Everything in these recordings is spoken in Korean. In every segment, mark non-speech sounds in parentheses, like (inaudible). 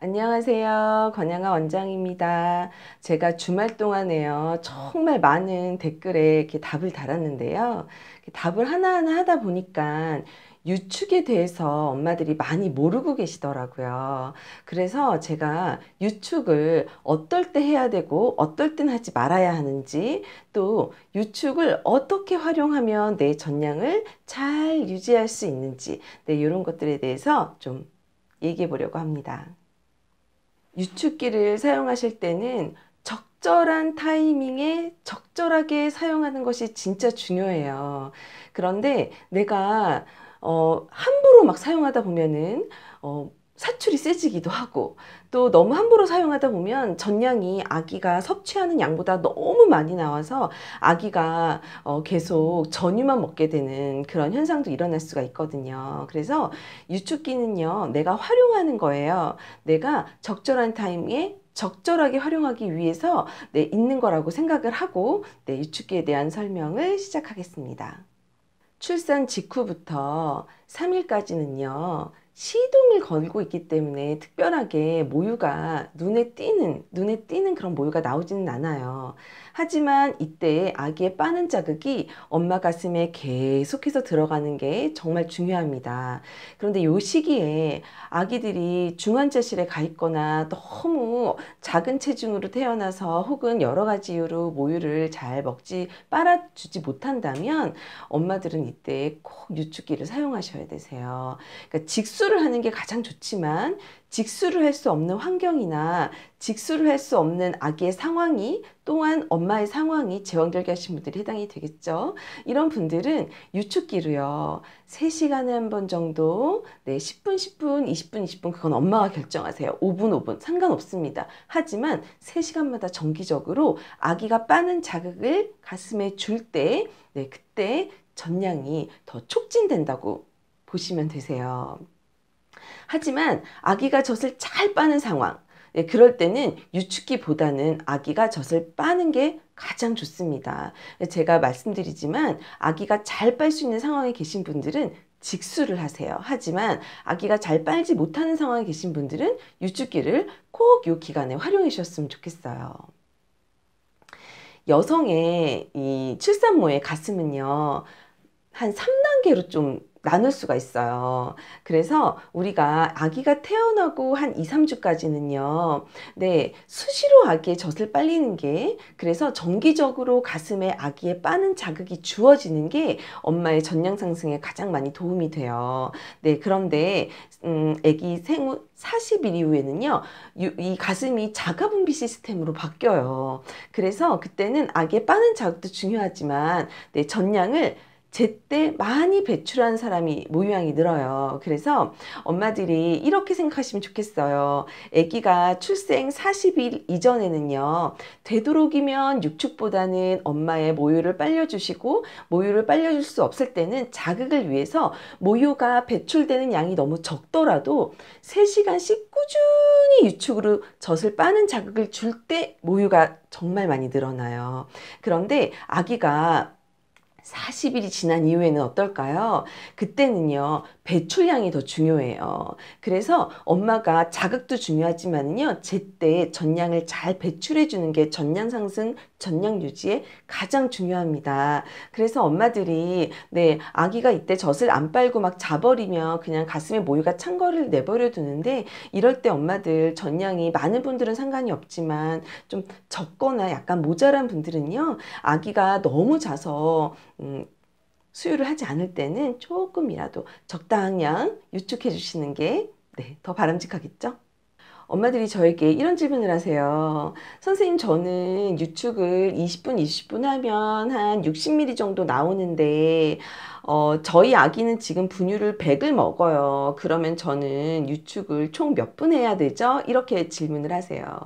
안녕하세요. 권양아 원장입니다. 제가 주말 동안에요. 정말 많은 댓글에 이렇게 답을 달았는데요. 답을 하나하나 하다 보니까 유축에 대해서 엄마들이 많이 모르고 계시더라고요. 그래서 제가 유축을 어떨 때 해야 되고 어떨 땐 하지 말아야 하는지 또 유축을 어떻게 활용하면 내 전량을 잘 유지할 수 있는지 네, 이런 것들에 대해서 좀 얘기해 보려고 합니다. 유축기를 사용하실 때는 적절한 타이밍에 적절하게 사용하는 것이 진짜 중요해요. 그런데 내가 어, 함부로 막 사용하다 보면은 어, 사출이 세지기도 하고 또 너무 함부로 사용하다 보면 전량이 아기가 섭취하는 양보다 너무 많이 나와서 아기가 어 계속 전유만 먹게 되는 그런 현상도 일어날 수가 있거든요. 그래서 유축기는요, 내가 활용하는 거예요. 내가 적절한 타임에 적절하게 활용하기 위해서 네, 있는 거라고 생각을 하고 네, 유축기에 대한 설명을 시작하겠습니다. 출산 직후부터 3일까지는요, 시동을 걸고 있기 때문에 특별하게 모유가 눈에 띄는 눈에 띄는 그런 모유가 나오지는 않아요. 하지만 이때 아기의 빠는 자극이 엄마 가슴에 계속해서 들어가는 게 정말 중요합니다. 그런데 이 시기에 아기들이 중환자실에 가 있거나 너무 작은 체중으로 태어나서 혹은 여러 가지 이유로 모유를 잘 먹지 빨아주지 못한다면 엄마들은 이때 꼭 유축기를 사용하셔야 되세요. 그러니까 직수 직수를 하는 게 가장 좋지만 직수를 할 수 없는 환경이나 직수를 할 수 없는 아기의 상황이 또한 엄마의 상황이 재원절개 하신 분들이 해당이 되겠죠. 이런 분들은 유축기로요. 3시간에 한 번 정도 네, 10분, 10분, 20분, 20분 그건 엄마가 결정하세요. 5분, 5분 상관없습니다. 하지만 3시간마다 정기적으로 아기가 빠는 자극을 가슴에 줄때 네, 그때 전량이 더 촉진된다고 보시면 되세요. 하지만 아기가 젖을 잘 빠는 상황 예, 그럴 때는 유축기보다는 아기가 젖을 빠는 게 가장 좋습니다. 예, 제가 말씀드리지만 아기가 잘 빨 수 있는 상황에 계신 분들은 직수를 하세요. 하지만 아기가 잘 빨지 못하는 상황에 계신 분들은 유축기를 꼭 이 기간에 활용해 주셨으면 좋겠어요. 여성의 이 출산모의 가슴은요, 한 3단계로 좀 나눌 수가 있어요. 그래서 우리가 아기가 태어나고 한 2, 3주까지는요. 네, 수시로 아기의 젖을 빨리는 게 그래서 정기적으로 가슴에 아기의 빠는 자극이 주어지는 게 엄마의 전량 상승에 가장 많이 도움이 돼요. 네, 그런데 음, 아기 생후 40일 이후에는요. 이 가슴이 자가분비 시스템으로 바뀌어요. 그래서 그때는 아기의 빠는 자극도 중요하지만 네, 전량을 제때 많이 배출한 사람이 모유양이 늘어요. 그래서 엄마들이 이렇게 생각하시면 좋겠어요. 아기가 출생 40일 이전에는요. 되도록이면 육축보다는 엄마의 모유를 빨려주시고 모유를 빨려줄 수 없을 때는 자극을 위해서 모유가 배출되는 양이 너무 적더라도 3시간씩 꾸준히 유축으로 젖을 빠는 자극을 줄 때 모유가 정말 많이 늘어나요. 그런데 아기가 40일이 지난 이후에는 어떨까요? 그때는요, 배출량이 더 중요해요. 그래서 엄마가 자극도 중요하지만요, 제때 전량을 잘 배출해주는 게 전량 상승 전량 유지에 가장 중요합니다. 그래서 엄마들이 네 아기가 이때 젖을 안 빨고 막 자버리면 그냥 가슴에 모유가 찬 거를 내버려 두는데 이럴 때 엄마들 전량이 많은 분들은 상관이 없지만 좀 적거나 약간 모자란 분들은요 아기가 너무 자서 음, 수유를 하지 않을 때는 조금이라도 적당량 유축해 주시는 게 네, 바람직하겠죠? 엄마들이 저에게 이런 질문을 하세요. 선생님, 저는 유축을 20분, 20분 하면 한 60ml 정도 나오는데, 어, 저희 아기는 지금 분유를 100을 먹어요. 그러면 저는 유축을 총 몇 분 해야 되죠? 이렇게 질문을 하세요.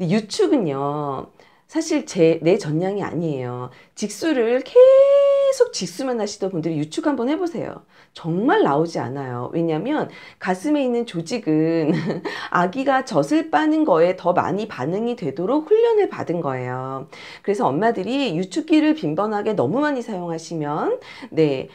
유축은요, 사실 제, 내 전량이 아니에요. 직수를 계속 계속 직수만 하시던 분들이 유축 한번 해보세요. 정말 나오지 않아요. 왜냐하면 가슴에 있는 조직은 (laughs) 아기가 젖을 빠는 거에 더 많이 반응이 되도록 훈련을 받은 거예요. 그래서 엄마들이 유축기를 빈번하게 너무 많이 사용하시면 네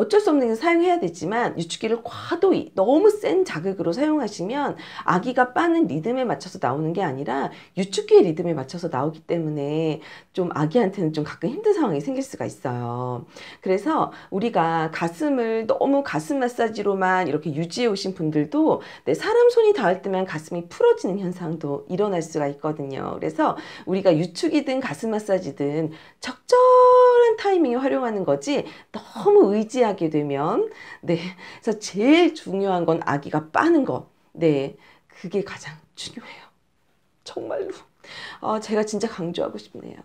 어쩔 수 없는 게 사용해야 되지만 유축기를 과도히 너무 센 자극으로 사용하시면 아기가 빠는 리듬에 맞춰서 나오는 게 아니라 유축기의 리듬에 맞춰서 나오기 때문에 좀 아기한테는 좀 가끔 힘든 상황이 생길 수가 있어요. 그래서 우리가 가슴을 너무 가슴 마사지로만 이렇게 유지해 오신 분들도 네, 사람 손이 닿을 때만 가슴이 풀어지는 현상도 일어날 수가 있거든요. 그래서 우리가 유축이든 가슴 마사지든 적절한 타이밍에 활용하는 거지 너무 의지하 하게 되면 네 그래서 제일 중요한 건 아기가 빠는 거네 그게 가장 중요해요 정말로 어, 제가 진짜 강조하고 싶네요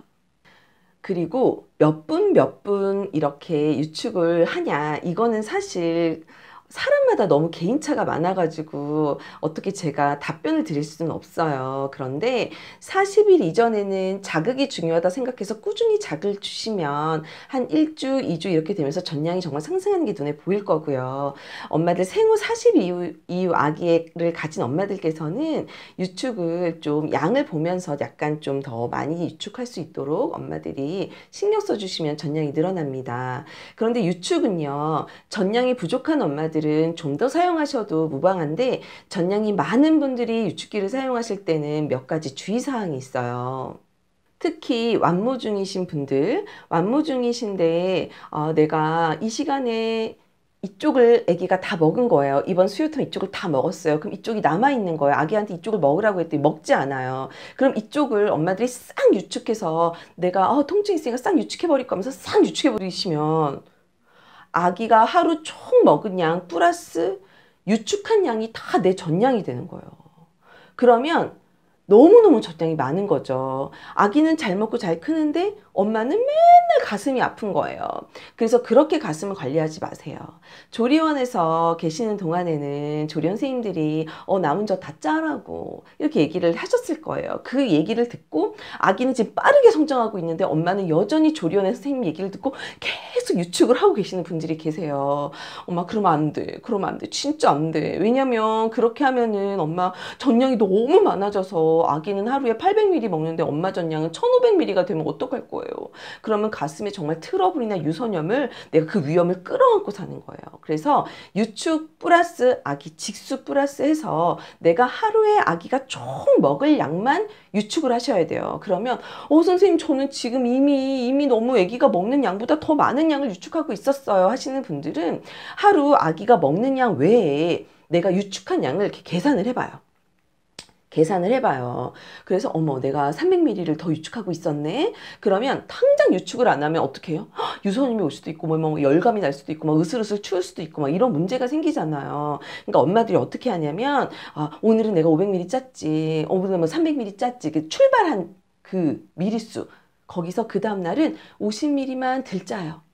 그리고 몇 분 몇분 몇분 이렇게 유축을 하냐 이거는 사실 사람마다 너무 개인차가 많아가지고 어떻게 제가 답변을 드릴 수는 없어요. 그런데 40일 이전에는 자극이 중요하다 생각해서 꾸준히 자극을 주시면 한 1주, 2주 이렇게 되면서 전량이 정말 상승하는 게 눈에 보일 거고요. 엄마들 생후 40일 이후, 이후 아기를 가진 엄마들께서는 유축을 좀 양을 보면서 약간 좀 더 많이 유축할 수 있도록 엄마들이 신경 써주시면 전량이 늘어납니다. 그런데 유축은요, 전량이 부족한 엄마들 분들은 좀 더 사용하셔도 무방한데 전량이 많은 분들이 유축기를 사용하실 때는 몇 가지 주의사항이 있어요. 특히 완모 중이신 분들, 완모 중이신데 어, 내가 이 시간에 이쪽을 아기가 다 먹은 거예요. 이번 수유통 이쪽을 다 먹었어요. 그럼 이쪽이 남아있는 거예요. 아기한테 이쪽을 먹으라고 했더니 먹지 않아요. 그럼 이쪽을 엄마들이 싹 유축해서 내가 어, 통증 있으니까 싹 유축해버릴 거면서 싹 유축해버리시면 아기가 하루 총 먹은 양 플러스 유축한 양이 다 내 전량이 되는 거예요. 그러면 너무너무 적당히 많은 거죠. 아기는 잘 먹고 잘 크는데 엄마는 맨날 가슴이 아픈 거예요. 그래서 그렇게 가슴을 관리하지 마세요. 조리원에서 계시는 동안에는 조리원 선생님들이 어, 남은 저다 짜라고 이렇게 얘기를 하셨을 거예요. 그 얘기를 듣고 아기는 지금 빠르게 성장하고 있는데 엄마는 여전히 조리원의 선생님 얘기를 듣고 계속 유축을 하고 계시는 분들이 계세요. 엄마 그러면 안 돼. 그러면 안 돼. 진짜 안 돼. 왜냐면 그렇게 하면은 엄마 전량이 너무 많아져서 아기는 하루에 800ml 먹는데 엄마 전량은 1500ml가 되면 어떡할 거예요. 그러면 가슴에 정말 트러블이나 유선염을 내가 그 위험을 끌어안고 사는 거예요. 그래서 유축 플러스 아기 직수 플러스 해서 내가 하루에 아기가 총 먹을 양만 유축을 하셔야 돼요. 그러면 어 선생님 저는 지금 이미 이미 너무 아기가 먹는 양보다 더 많은 양을 유축하고 있었어요 하시는 분들은 하루 아기가 먹는 양 외에 내가 유축한 양을 이렇게 계산을 해봐요. 계산을 해봐요. 그래서 어머 내가 300ml를 더 유축하고 있었네. 그러면 당장 유축을 안 하면 어떻게 해요? 유선염이 올 수도 있고 뭐, 뭐, 뭐 열감이 날 수도 있고 막 으슬으슬 추울 수도 있고 막 이런 문제가 생기잖아요. 그러니까 엄마들이 어떻게 하냐면 아, 오늘은 내가 500ml 짰지. 어, 오늘은 뭐 300ml 짰지. 그 출발한 그 미리수 거기서 그 다음날은 50ml만 들짜요.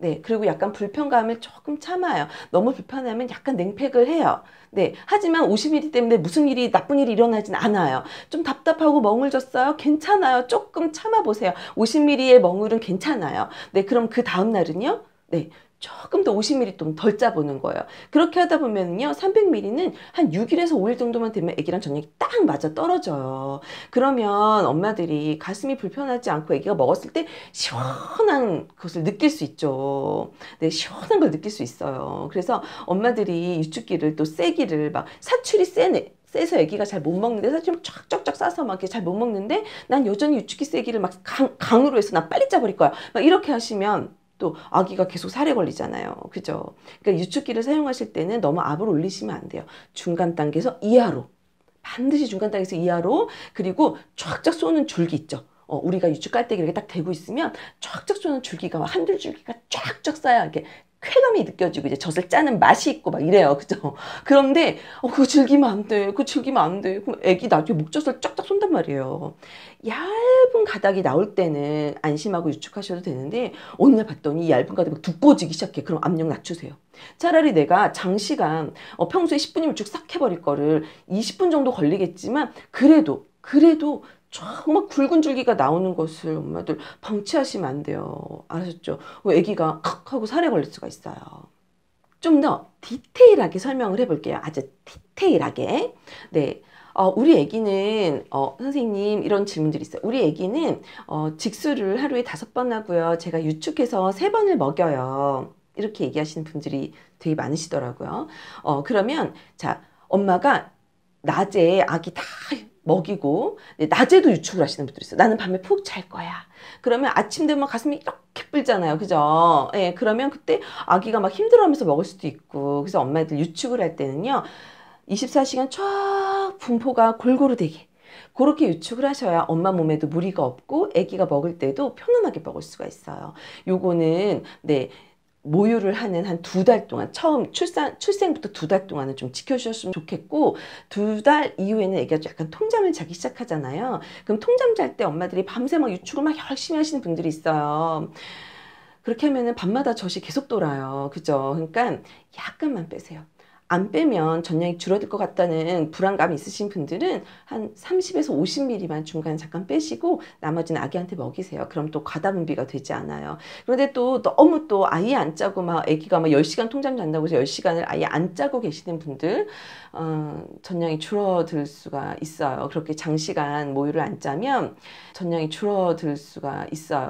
네, 그리고 약간 불편감을 조금 참아요. 너무 불편하면 약간 냉팩을 해요. 네, 하지만 50일이 때문에 무슨 일이 나쁜 일이 일어나진 않아요. 좀 답답하고 멍을 졌어요. 괜찮아요. 조금 참아보세요. 50ml의 멍울은 괜찮아요. 네, 그럼 그 다음날은요? 네, 조금 더 50ml 좀 덜 짜보는 거예요. 그렇게 하다 보면요. 300ml는 한 6일에서 5일 정도만 되면 아기랑 저녁이 딱 맞아 떨어져요. 그러면 엄마들이 가슴이 불편하지 않고 아기가 먹었을 때 시원한 것을 느낄 수 있죠. 네, 시원한 걸 느낄 수 있어요. 그래서 엄마들이 유축기를 또 세기를 막 사출이 세네. 쎄서애기가잘 못 먹는데 사실 쫙쫙쫙 싸서 막 이렇게 잘 못 먹는데 난 여전히 유축기 쎄기를막 강, 강으로 해서 나 빨리 짜버릴 거야. 막 이렇게 하시면 또 아기가 계속 살에 걸리잖아요. 그죠? 그러니까 유축기를 사용하실 때는 너무 앞으 올리시면 안 돼요. 중간 단계에서 이하로 반드시 중간 단계에서 이하로 그리고 쫙쫙 쏘는 줄기 있죠. 어, 우리가 유축 깔때기 이렇게 딱 대고 있으면 쫙쫙 쏘는 줄기가 한줄 줄기가 쫙쫙 쌓여 이렇게 쾌감이 느껴지고 이제 젖을 짜는 맛이 있고 막 이래요. 그죠? (laughs) 그런데 어, 그거 즐기면 안 돼. 그거 즐기면 안 돼. 그럼 애기 나중에 목젖을 쫙쫙 쏜단 말이에요. 얇은 가닥이 나올 때는 안심하고 유축하셔도 되는데 어느 날 봤더니 얇은 가닥이 두꺼워지기 시작해. 그럼 압력 낮추세요. 차라리 내가 장시간 어, 평소에 10분이면 쭉 싹 해버릴 거를 20분 정도 걸리겠지만 그래도 그래도 정말 굵은 줄기가 나오는 것을 엄마들 방치하시면 안 돼요. 아셨죠? 아기가 칵 하고 살에 걸릴 수가 있어요. 좀 더 디테일하게 설명을 해볼게요. 아주 디테일하게. 네. 어, 우리 애기는 어, 선생님 이런 질문들이 있어요. 우리 애기는 어, 직수를 하루에 다섯 번 하고요. 제가 유축해서 세 번을 먹여요. 이렇게 얘기하시는 분들이 되게 많으시더라고요. 어, 그러면 자 엄마가 낮에 아기 다 먹이고 네, 낮에도 유축을 하시는 분들이 있어요. 나는 밤에 푹 잘 거야. 그러면 아침 되면 가슴이 이렇게 뿔잖아요. 그죠? 예, 그러면 그때 아기가 막 힘들어하면서 먹을 수도 있고 그래서 엄마들 유축을 할 때는요. 24시간 쫙 분포가 골고루 되게 그렇게 유축을 하셔야 엄마 몸에도 무리가 없고 아기가 먹을 때도 편안하게 먹을 수가 있어요. 요거는 네 모유를 하는 한 두 달 동안 처음 출산 출생부터 두 달 동안은 좀 지켜주셨으면 좋겠고 두 달 이후에는 애기가 약간 통잠을 자기 시작하잖아요. 그럼 통잠 잘 때 엄마들이 밤새 막 유축을 막 열심히 하시는 분들이 있어요. 그렇게 하면은 밤마다 젖이 계속 돌아요. 그죠? 그러니까 약간만 빼세요. 안 빼면 전량이 줄어들 것 같다는 불안감 이 있으신 분들은 한 30에서 50ml만 중간에 잠깐 빼시고 나머지는 아기한테 먹이세요. 그럼 또 과다 분비가 되지 않아요. 그런데 또 너무 또 아예 안 짜고 막 아기가 막 10시간 통잠 잔다고 해서 10시간을 아예 안 짜고 계시는 분들 어, 전량이 줄어들 수가 있어요. 그렇게 장시간 모유를 안 짜면 전량이 줄어들 수가 있어요.